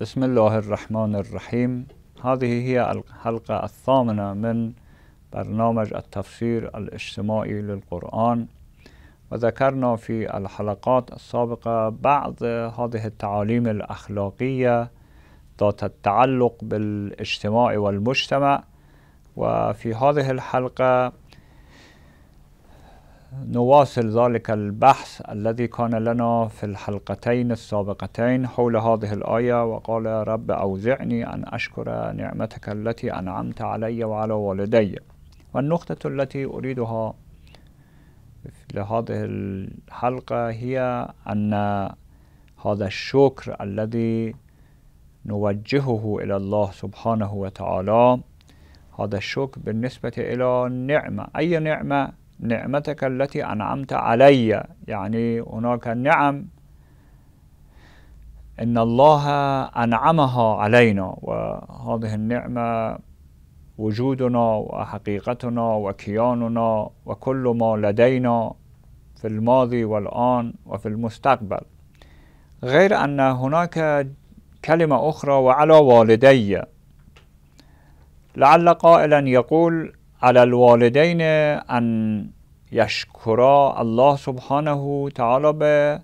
بسم الله الرحمن الرحيم هذه هي الحلقة الثامنة من برنامج التفسير الاجتماعي للقرآن وذكرنا في الحلقات السابقة بعض هذه التعاليم الأخلاقية ذات التعلق بالاجتماع والمجتمع وفي هذه الحلقة نواصل ذلك البحث الذي كان لنا في الحلقتين السابقتين حول هذه الآية وقال رب أوزعني أن أشكر نعمتك التي أنعمت علي وعلى والدي والنقطة التي أريدها لهذه الحلقة هي أن هذا الشكر الذي نوجهه إلى الله سبحانه وتعالى هذا الشكر بالنسبة إلى نعمة أي نعمة نعمتك التي أنعمت علي يعني هناك نعم إن الله أنعمها علينا وهذه النعمة وجودنا وحقيقتنا وكياننا وكل ما لدينا في الماضي والآن وفي المستقبل غير أن هناك كلمة أخرى وعلى والدي لعل قائلا يقول على الوالدين أن یشکرا الله سبحانه تعالى به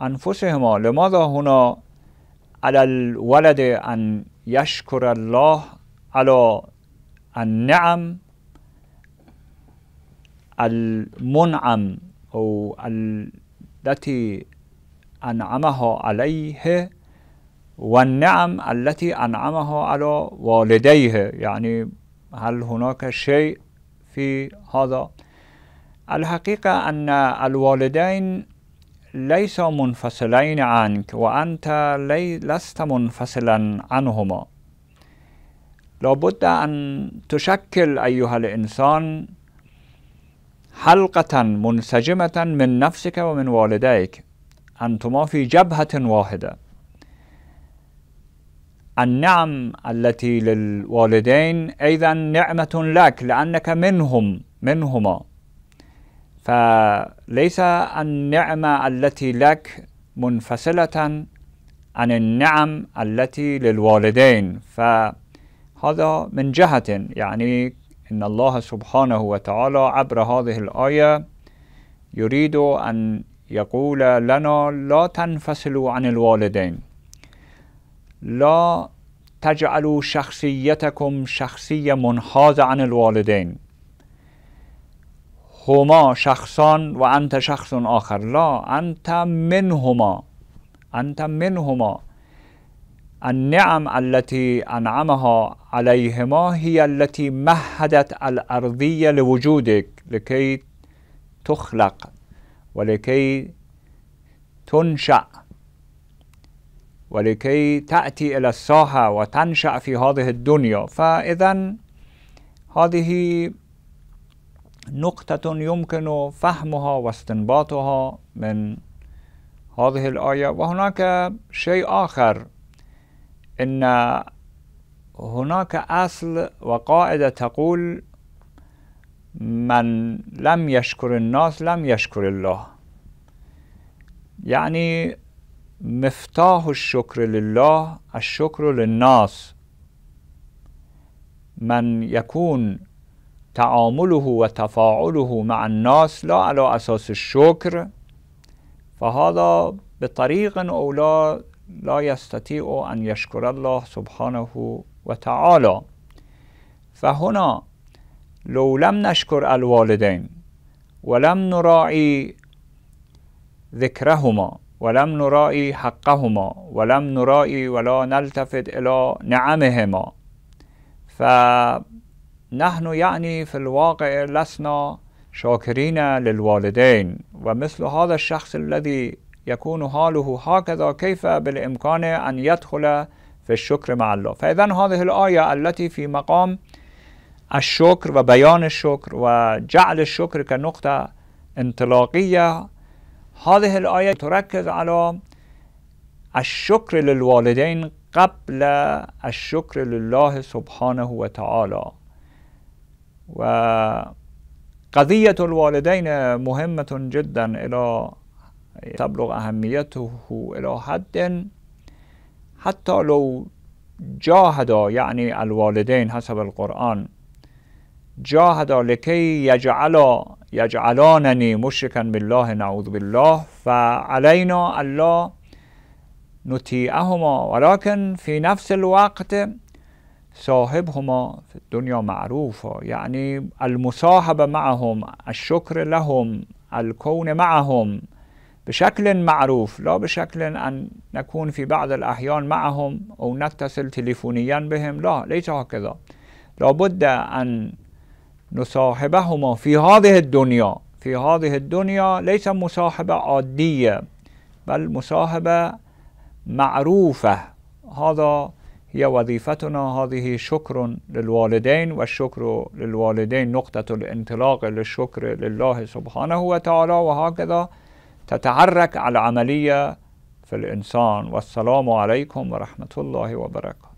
انفسهما لماذا هنا على الولد ان يشكر الله على النعم المنعم او التي انعمها عليه والنعم التي انعمها على والديه يعني هل هناك شيء في هذا الحقيقة أن الوالدين ليسا منفصلين عنك وأنت لي لست منفصلا عنهما لابد أن تشكل أيها الإنسان حلقة منسجمة من نفسك ومن والديك أنتما في جبهة واحدة النعم التي للوالدين أيضا نعمة لك لأنك منهم منهما فليس النعمة التي لك منفصلة عن النعم التي للوالدين فهذا من جهة يعني إن الله سبحانه وتعالى عبر هذه الآية يريد أن يقول لنا لا تنفصلوا عن الوالدين لا تجعلوا شخصيتكم شخصية منحازة عن الوالدين هما شخصان و انت شخص آخر لا انت هما انت هما النعم التي أنعمها عليهما هي التي مهدت الأرضية لوجودك لكي تخلق ولكي تنشأ ولكي تأتي إلى الساحة وتنشأ في هذه الدنيا فإذا هذه نقطة يمكن فهمها واستنباطها من هذه الآية وهناك شيء آخر إن هناك أصل وقاعدة تقول من لم يشكر الناس لم يشكر الله يعني مفتاح الشكر لله الشكر للناس من يكون تعامله وتفاعله مع الناس لا على أساس الشكر فهذا بطريق أولى لا لا يستطيع أن يشكر الله سبحانه وتعالى فهنا لو لم نشكر الوالدين ولم نراعي ذكرهما ولم نراعي حقهما ولم نراعي ولا نلتفت إلى نعمهما ف نحن يعني في الواقع لسنا شاكرين للوالدين ومثل هذا الشخص الذي يكون حاله هكذا كيف بالإمكان أن يدخل في الشكر مع الله فإذا هذه الآية التي في مقام الشكر وبيان الشكر وجعل الشكر كنقطة انطلاقية هذه الآية تركز على الشكر للوالدين قبل الشكر لله سبحانه وتعالى وقضية الوالدين مهمة جدا إلى تبلغ أهميته إلى حد حتى لو جاهد يعني الوالدين حسب القرآن جاهد لكي يجعل يجعلانني مشركا بالله نعوذ بالله فعلينا ألا نطيعهما ولكن في نفس الوقت صاحبهما في الدنيا معروفة يعني المصاحبة معهم الشكر لهم الكون معهم بشكل معروف لا بشكل أن نكون في بعض الأحيان معهم أو نتصل تليفونيا بهم لا ليس هكذا لابد أن نصاحبهما في هذه الدنيا في هذه الدنيا ليس مصاحبة عادية بل مصاحبة معروفة هذا هي وظيفتنا هذه شكر للوالدين والشكر للوالدين نقطة الانطلاق للشكر لله سبحانه وتعالى وهكذا تتحرك العملية في الإنسان والسلام عليكم ورحمة الله وبركاته